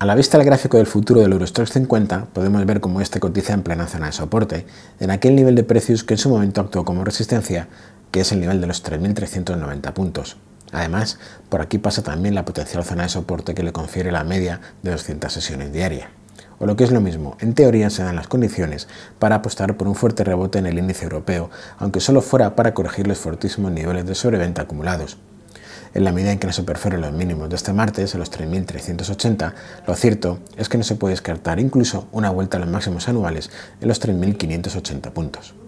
A la vista del gráfico del futuro del Eurostoxx 50, podemos ver cómo este cotiza en plena zona de soporte, en aquel nivel de precios que en su momento actuó como resistencia, que es el nivel de los 3.390 puntos. Además, por aquí pasa también la potencial zona de soporte que le confiere la media de 200 sesiones diarias. O lo que es lo mismo, en teoría se dan las condiciones para apostar por un fuerte rebote en el índice europeo, aunque solo fuera para corregir los fortísimos niveles de sobreventa acumulados en la medida en que no se perforen los mínimos de este martes, a los 3.380, lo cierto es que no se puede descartar incluso una vuelta a los máximos anuales en los 3.580 puntos.